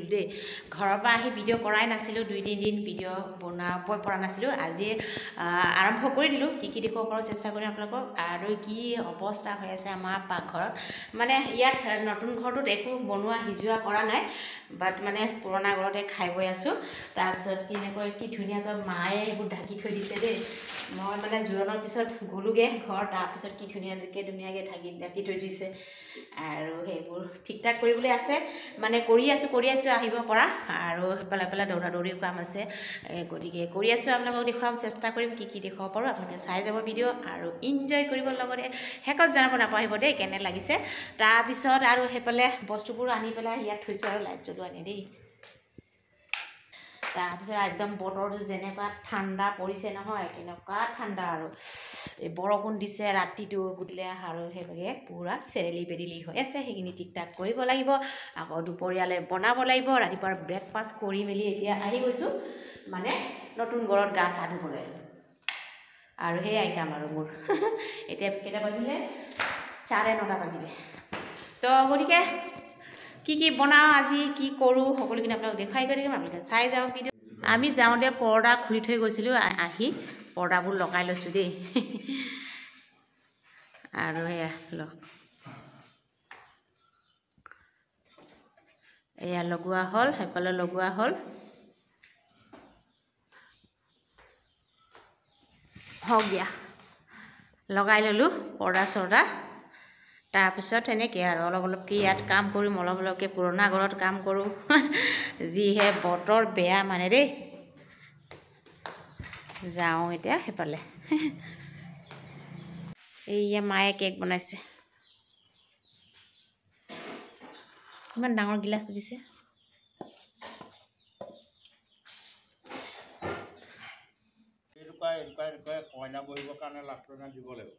কৰিলোঁ দেই ঘৰৰ পৰা আহি ভিডিঅ' কৰাই নাছিলোঁ দুই তিনিদিন ভিডিঅ' বনাব পৰা নাছিলোঁ আজি আৰম্ভ কৰি দিলোঁ কি কি দেখুৱাব পাৰোঁ চেষ্টা কৰিম আপোনালোকক আৰু কি অৱস্থা হৈ আছে আমাৰ পাকঘৰত মানে ইয়াত নতুন ঘৰটোত একো বনোৱা সিজোৱা কৰা নাই বাট মানে পুৰণা ঘৰতে খাই বৈ আছোঁ তাৰপিছত কেনেকৈ কি ধুনীয়াকৈ মায়ে এইবোৰ ঢাকি থৈ দিছে দেই মই মানে জোৰণৰ পিছত গ'লোগৈ ঘৰ তাৰপিছত কি ধুনীয়াকৈ ধুনীয়াকৈ থাকি ঢাকি থৈ দিছে আৰু সেইবোৰ ঠিক ঠাক কৰিবলৈ আছে মানে কৰি আছোঁ কৰি আছোঁ আহিব পৰা আৰু সেইফালে এফালে দৌৰা দৌৰিও কাম আছে গতিকে কৰি আছোঁ আপোনালোকক দেখুৱাম চেষ্টা কৰিম কি কি দেখুৱাব পাৰোঁ আপোনালোকে চাই যাব ভিডিঅ' আৰু ইনজয় কৰিবৰ লগতে শেষত জনাব নাপাহৰিব দেই কেনে লাগিছে তাৰপিছত আৰু সেইফালে বস্তুবোৰ আনি পেলাই ইয়াত থৈছোঁ আৰু লাইট জ্বলোৱা নে দেই তাৰপিছত একদম বতৰটো যেনেকুৱা ঠাণ্ডা পৰিছে নহয় কেনেকুৱা ঠাণ্ডা আৰু এই বৰষুণ দিছে ৰাতিটো গধূলি আৰু সেইভাগে পূৰা চেৰেলি পেৰেলি হৈ আছে সেইখিনি ঠিক ঠাক কৰিব লাগিব আকৌ দুপৰীয়ালে বনাব লাগিব ৰাতিপুৱা ব্ৰেকফাষ্ট কৰি মেলি এতিয়া আহি গৈছোঁ মানে নতুন ঘৰত গা চাহ ধুবলৈ আৰু সেয়াই কাম আৰু মোৰ এতিয়া কেইটা বাজিলে চাৰে নটা বাজিলে তো গতিকে কি কি বনাওঁ আজি কি কৰোঁ সকলোখিনি আপোনালোক দেখুৱাই কৰি দিম আপোনালোকে চাই যাওঁ ভিডিঅ' আমি যাওঁতে পৰ্দা খুলি থৈ গৈছিলোঁ আহি পৰ্দাবোৰ লগাই লৈছোঁ দেই আৰু এয়া লওক এয়া লগোৱা হ'ল সেইফালে লগোৱা হ'ল হওক দিয়া লগাই ল'লোঁ পৰ্দা চৰ্দা তাৰপিছত সেনেকৈ আৰু অলপ অলপকৈ ইয়াত কাম কৰিম অলপ অলপকৈ পুৰণা ঘৰত কাম কৰোঁ যিহে বতৰ বেয়া মানে দেই যাওঁ এতিয়া সেইফালে এইয়া মায়ে কেক বনাইছে ইমান ডাঙৰ গিলাচটো দিছে কইনা বহিবৰ কাৰণে লাষ্টৰ দিনা দিব লাগিব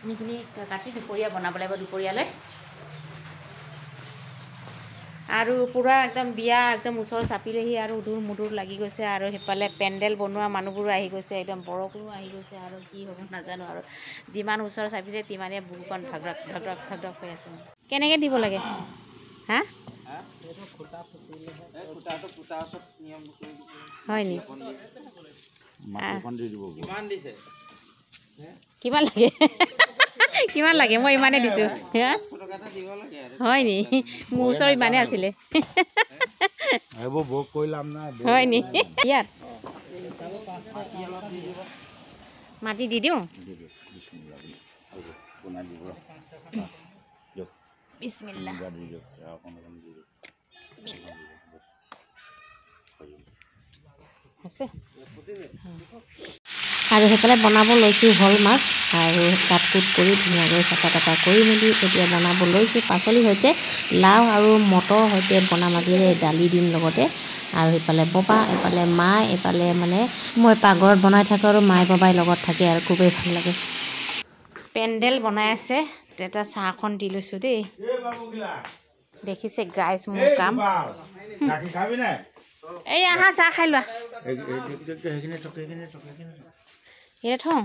চাটনিখিনি কাটি দুপৰীয়া বনাব লাগিব দুপৰীয়ালৈ আৰু পূৰা একদম বিয়া একদম ওচৰ চাপিলেহি আৰু উদুৰ মুদুৰ লাগি গৈছে আৰু সেইফালে পেণ্ডেল বনোৱা মানুহবোৰো আহি গৈছে একদম বৰষুণো আহি গৈছে আৰু কি হ'ব নাজানো আৰু যিমান ওচৰ চাপিছে তিমানে বহুকণ ভাগ্ৰক ভাগ্ৰক ভাগ্ৰক হৈ আছে কেনেকৈ দিব লাগে হা হয় নেকি কিমান লাগে কিমান লাগে মই ইমানে দিছোঁ হয় নি মোৰ ওচৰত ইমানে আছিলে হয় নি ইয়াত মাটি দি দিওঁ আছে আৰু সেইফালে বনাব লৈছোঁ শ'ল মাছ আৰু কাট কুট কৰি ধুনীয়াকৈ চাফা তাফা কৰি মেলি এতিয়া বনাব লৈছোঁ পাচলি সৈতে লাও আৰু মটৰ সৈতে বনাম আজিৰে দালি দিম লগতে আৰু সেইফালে ববা এইফালে মা এইফালে মানে মই পাকঘৰত বনাই থাকোঁ আৰু মায়ে ববাই লগত থাকে আৰু খুবেই ভাল লাগে পেণ্ডেল বনাই আছে এটা চাহখন দি লৈছোঁ দেই দেখিছে গাইছ মোৰ কাম এই আহা চাহ খাই লোৱা ইয়াতে থওঁ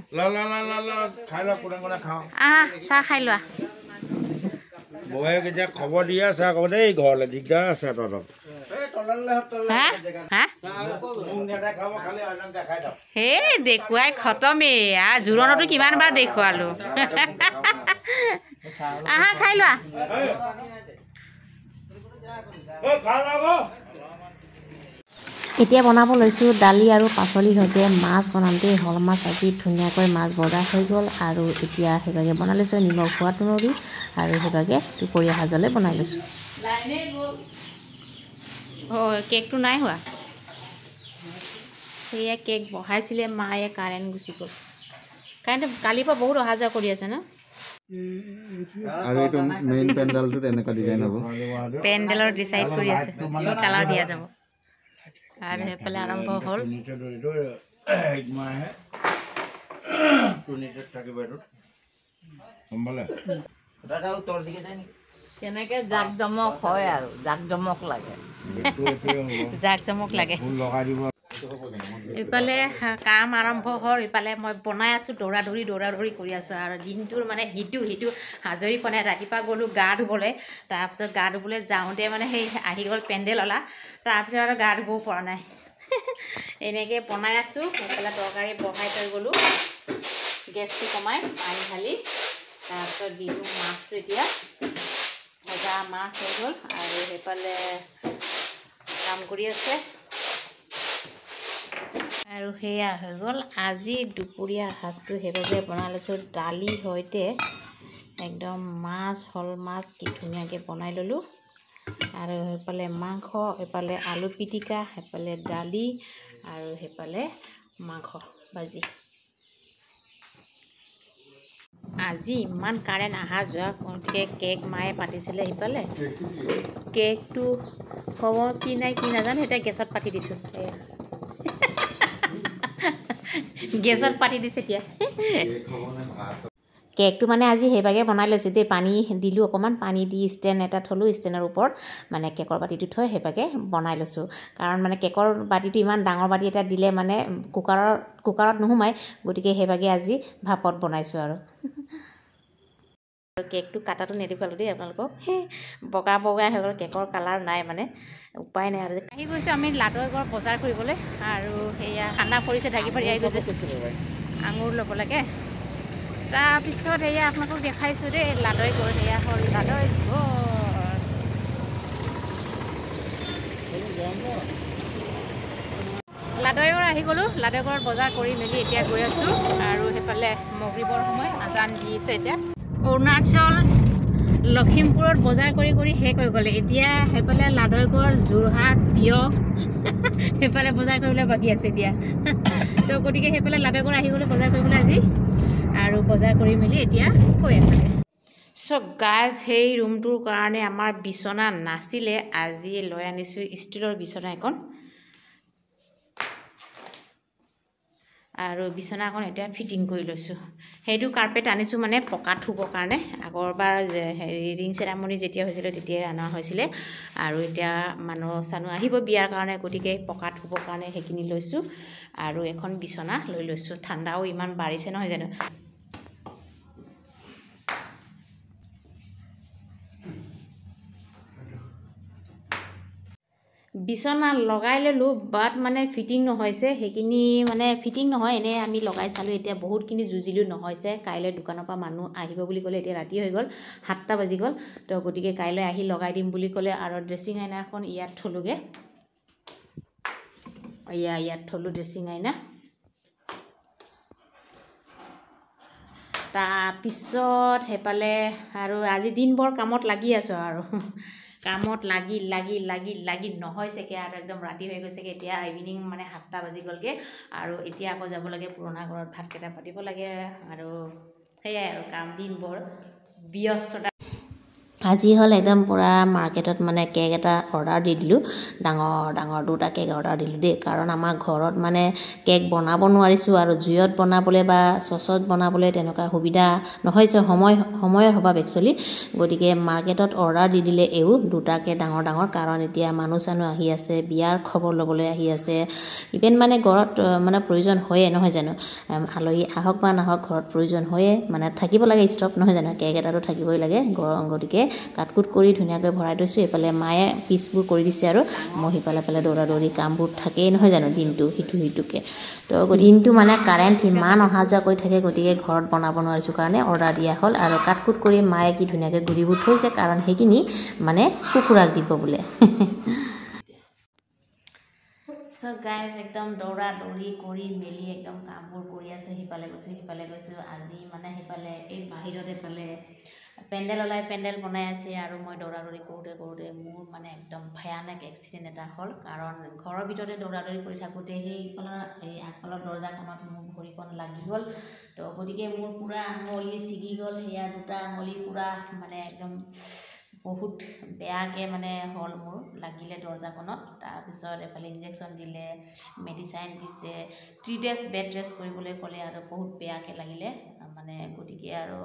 আহ চাহ খাই লোৱা মই এতিয়া খবৰ দি আছা আকৌ দেই ঘৰলৈ দিগদাৰ আছে তহঁতক সেই দেখুৱাই খতমেই আ জোৰণতো কিমানবাৰ দেখুৱালো আহা খাই লোৱা এতিয়া বনাব লৈছোঁ দালি আৰু পাচলিৰ সৈতে মাছ বনাম দেই শল মাছ আজি ধুনীয়াকৈ মাছ বজাৰ হৈ গ'ল আৰু এতিয়া সেইভাগে বনাই লৈছোঁ নিমখ খোৱা তুনৰি আৰু সেইভাগে দুপৰীয়া সাজলৈ বনাই লৈছোঁ কেকটো নাই হোৱা সেয়া কেক বহাইছিলে মায়ে কাৰেণ্ট গুচি গ'ল কাৰেণ্ট কালিৰ পৰা বহুত অহা যোৱা কৰি আছে ন পেণ্ডেলৰ ডিচাইড কৰি আছে কালাৰ দিয়া যাব আৰু কেনেকে জাক জমক হয় আৰু জাক জমক লাগে জাক জমক লাগে ইফালে কাম আৰম্ভ হ'ল ইফালে মই বনাই আছোঁ দৌৰা দৌৰি দৌৰা দৌৰি কৰি আছোঁ আৰু দিনটোৰ মানে সিটো সিটো হাজৰি পনে ৰাতিপুৱা গ'লোঁ গা ধুবলৈ তাৰপিছত গা ধুবলৈ যাওঁতে মানে সেই আহি গ'ল পেণ্ডেল অলা তাৰপিছত আৰু গা ধুবও পৰা নাই এনেকৈ বনাই আছোঁ এইফালে তৰকাৰী বহাই থৈ গ'লোঁ গেছটো কমাই পানী ঢালি তাৰপিছত দিওঁ মাছটো এতিয়া ভজা মাছ হৈ গ'ল আৰু সেইফালে কাম কৰি আছে আৰু সেয়া হৈ গ'ল আজি দুপৰীয়া সাজটো সেইবাবে বনাই লৈছোঁ দালি সৈতে একদম মাছ হল মাছ কি ধুনীয়াকৈ বনাই ল'লোঁ আৰু সেইফালে মাংস সেইফালে আলু পিটিকা সেইফালে দালি আৰু সেইফালে মাংস ভাজি আজি ইমান কাৰেণ্ট অহা যোৱা কৰোঁতে কেক মায়ে পাতিছিলে সেইফালে কেকটো হ'ব কি নাই কি নাজানো এতিয়া গেছত পাতি দিছোঁ গেছত পাতি দিছে এতিয়া কেকটো মানে আজি সেইভাগে বনাই লৈছোঁ দেই পানী দিলোঁ অকণমান পানী দি ষ্টেণ্ড এটা থ'লোঁ ষ্টেণ্ডৰ ওপৰত মানে কেকৰ বাতিটো থৈ সেইভাগে বনাই লৈছোঁ কাৰণ মানে কেকৰ বাতিটো ইমান ডাঙৰ বাতি এটা দিলে মানে কুকাৰৰ কুকাৰত নোসোমায় গতিকে সেইভাগে আজি ভাপত বনাইছোঁ আৰু কেকটো কাটাটো নেদেখুৱালোঁ দেই আপোনালোকক সেই বগা বগা হৈ গ'ল কেকৰ কালাৰ নাই মানে উপায় নাই আৰু আহি গৈছে আমি লাডু এঘৰ বজাৰ কৰিবলৈ আৰু সেয়া ঠাণ্ডা পৰিছে ঢাকি পাৰি আহি গৈছে আঙুৰ ল'ব লাগে তাৰপিছত সেয়া আপোনালোকক দেখাইছোঁ দেই লাডৈ গৈ সেয়া হ'ল লাডৈ লাডৈগড় আহি গ'লোঁ লাডৈগড়ত বজাৰ কৰি মেলি এতিয়া গৈ আছোঁ আৰু সেইফালে মগৰীবৰ সময় আজান দিছে এতিয়া অৰুণাচল লখিমপুৰত বজাৰ কৰি কৰি শেষ হৈ গ'লে এতিয়া সেইফালে লাদৈগড় যোৰহাট দিয়ক সেইফালে বজাৰ কৰিবলৈ বাকী আছে এতিয়া তো গতিকে সেইফালে লাদৈগড় গ'লে বজাৰ কৰিবলৈ আজি আৰু বজাৰ কৰি মেলি এতিয়া কৈ আছোগৈ চব গাজ সেই ৰুমটোৰ কাৰণে আমাৰ বিচনা নাছিলে আজি লৈ আনিছোঁ ষ্টিলৰ বিচনা এখন আৰু বিছনাখন এতিয়া ফিটিং কৰি লৈছোঁ সেইটো কাৰ্পেট আনিছোঁ মানে পকা থ'বৰ কাৰণে আগৰবাৰ হেৰি ৰিং চেৰামণি যেতিয়া হৈছিলে তেতিয়াই অনা হৈছিলে আৰু এতিয়া মানুহ চানুহ আহিব বিয়াৰ কাৰণে গতিকে পকা থ'বৰ কাৰণে সেইখিনি লৈছোঁ আৰু এখন বিছনা লৈ লৈছোঁ ঠাণ্ডাও ইমান বাঢ়িছে নহয় জানো বিচনা লগাই ল'লোঁ বাট মানে ফিটিং নহৈছে সেইখিনি মানে ফিটিং নহয় এনেই আমি লগাই চালোঁ এতিয়া বহুতখিনি যুঁজিলোঁ নহৈছে কাইলৈ দোকানৰ পৰা মানুহ আহিব বুলি ক'লে এতিয়া ৰাতি হৈ গ'ল সাতটা বাজি গ'ল তো গতিকে কাইলৈ আহি লগাই দিম বুলি ক'লে আৰু ড্ৰেছিং আইনাখন ইয়াত থ'লোঁগৈ এয়া ইয়াত থ'লোঁ ড্ৰেছিং আইনা তাৰপিছত সেইফালে আৰু আজি দিনবোৰ কামত লাগি আছোঁ আৰু কামত লাগিল লাগিল লাগিল লাগিল নহয়ছেগৈ আৰু একদম ৰাতি হৈ গৈছেগৈ এতিয়া ইভিনিং মানে সাতটা বাজি গ'লগৈ আৰু এতিয়া আকৌ যাব লাগে পুৰণা ঘৰত ভাতকেইটা পাতিব লাগে আৰু সেয়াই আৰু কাম দিনবোৰ ব্যস্ততা আজি হ'ল একদম পূৰা মাৰ্কেটত মানে কেক এটা অৰ্ডাৰ দি দিলোঁ ডাঙৰ ডাঙৰ দুটা কেক অৰ্ডাৰ দিলোঁ দেই কাৰণ আমাৰ ঘৰত মানে কেক বনাব নোৱাৰিছোঁ আৰু জুইত বনাবলৈ বা চচত বনাবলৈ তেনেকুৱা সুবিধা নহৈছে সময় সময়ৰ অভাৱ একচুৱেলি গতিকে মাৰ্কেটত অৰ্ডাৰ দি দিলে এও দুটাকে ডাঙৰ ডাঙৰ কাৰণ এতিয়া মানুহ চানুহ আহি আছে বিয়াৰ খবৰ ল'বলৈ আহি আছে ইভেন মানে ঘৰত মানে প্ৰয়োজন হয়ে নহয় জানো আলহী আহক বা নাহক ঘৰত প্ৰয়োজন হয়ে মানে থাকিব লাগে ষ্টক নহয় জানো কেক এটাটো থাকিবই লাগে গৰম গতিকে কাট কুট কৰি ধুনীয়াকৈ ভৰাই থৈছোঁ এইফালে মায়ে পিছবোৰ কৰি দিছে আৰু মই সিফালে ফালে দৌৰা দৌৰি কামবোৰ থাকেই নহয় জানো দিনটো সিটো সিটোকে তো দিনটো মানে কাৰেণ্ট ইমান অহা যোৱা কৰি থাকে গতিকে ঘৰত বনাব নোৱাৰিছোঁ কাৰণে অৰ্ডাৰ দিয়া হ'ল আৰু কাট কুট কৰি মায়ে কি ধুনীয়াকৈ ঘূৰিবোৰ থৈছে কাৰণ সেইখিনি মানে কুকুৰাক দিব বোলে চ' গাইজ একদম দৌৰা দৌৰি কৰি মেলি একদম কামবোৰ কৰি আছোঁ সিফালে গৈছোঁ সিফালে গৈছোঁ আজি মানে সিফালে এই বাহিৰত পালে পেণ্ডেল ওলাই পেণ্ডেল বনাই আছে আৰু মই দৌৰাদৌৰি কৰোঁতে কৰোঁতে মোৰ মানে একদম ভয়ানক এক্সিডেণ্ট এটা হ'ল কাৰণ ঘৰৰ ভিতৰতে দৌৰাদৌৰি কৰি থাকোঁতে সেইফালৰ এই আগফালৰ দৰ্জাখনত মোৰ ভৰিখন লাগি গ'ল তো গতিকে মোৰ পূৰা আঙুলি ছিগি গ'ল সেয়া দুটা আঙুলি পূৰা মানে একদম বহুত বেয়াকৈ মানে হ'ল মোৰ লাগিলে দৰ্জাখনত তাৰপিছত এফালে ইনজেকশ্যন দিলে মেডিচাইন দিছে থ্ৰী ডেজ বেড ৰেষ্ট কৰিবলৈ ক'লে আৰু বহুত বেয়াকৈ লাগিলে মানে গতিকে আৰু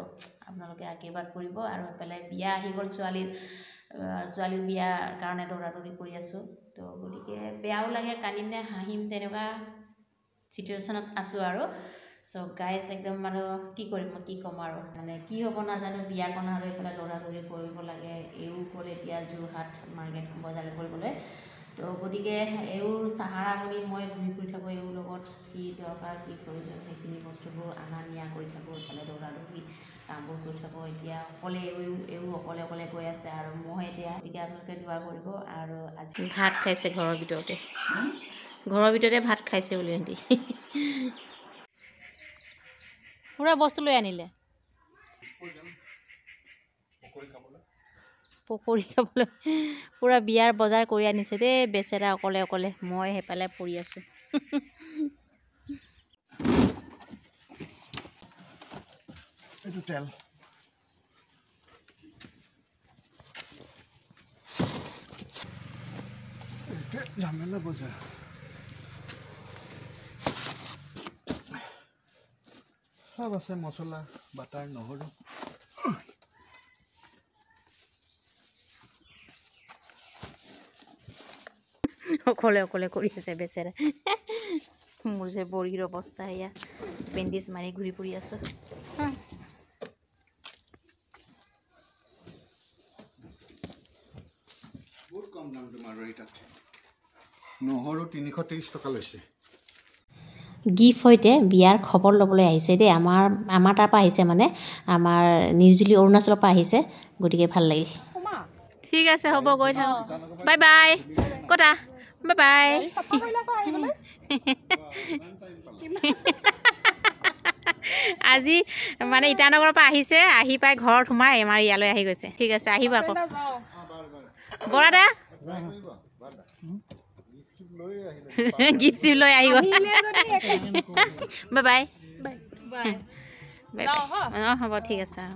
আপোনালোকে আশীৰ্বাদ কৰিব আৰু এফালে বিয়া আহি গ'ল ছোৱালীৰ ছোৱালীৰ বিয়াৰ কাৰণে দৌৰা দৌৰি কৰি আছোঁ তো গতিকে বেয়াও লাগে কান্দিম নে হাঁহিম তেনেকুৱা ছিটুৱেশ্যনত আছোঁ আৰু চ' গাইজ একদম আৰু কি কৰিম কি ক'ম আৰু মানে কি হ'ব নাজানো বিয়া কণা আৰু এইফালে লৰা লৰি কৰিব লাগে এও গ'ল এতিয়া যোৰহাট মাৰ্কেট বজাৰ কৰিবলৈ তো গতিকে এওঁৰ চাহাৰা কৰি মই ঘূৰি ফুৰি থাকোঁ এওঁৰ লগত কি দৰকাৰ কি প্ৰয়োজন সেইখিনি বস্তুবোৰ অনা নিয়া কৰি থাকোঁ এইফালে দৌৰা দৌৰি কামবোৰ কৰি থাকোঁ এতিয়া অকলে এওঁ এওঁ অকলে অকলে গৈ আছে আৰু মই এতিয়া গতিকে আপোনালোকে দোৱা কৰিব আৰু আজি ভাত খাইছে ঘৰৰ ভিতৰতে ঘৰৰ ভিতৰতে ভাত খাইছে বুলি সিহঁতি পুৰা বস্তু লৈ আনিলে পকৰি খাবলৈ পুৰা বিয়াৰ বজাৰ কৰি আনিছে দেই বেচেৰা অকলে অকলে মই সেইফালে পৰি আছো সব আছে মচলা বাটাৰ নহৰু অকলে অকলে কৰি আছে বেচেৰা মোৰ যে বৰীৰ অৱস্থা এয়া বেণ্ডেজ মাৰি ঘূৰি ফুৰি আছো নহৰু তিনিশ ত্ৰিছ টকা লৈছে গিফ্ট সৈতে বিয়াৰ খবৰ ল'বলৈ আহিছে দেই আমাৰ আমাৰ তাৰপৰা আহিছে মানে আমাৰ নিৰ্জুলি অৰুণাচলৰ পৰা আহিছে গতিকে ভাল লাগিল ঠিক আছে হ'ব গৈ থাকোঁ বাই বাই কটা বাই বাই আজি মানে ইটানগৰৰ পৰা আহিছে আহি পাই ঘৰত সোমাই আমাৰ ইয়ালৈ আহি গৈছে ঠিক আছে আহিব আকৌ বৰাদা গিফট চিফ লৈ আহিব বাই বাই বাই অঁ হ'ব ঠিক আছে অঁ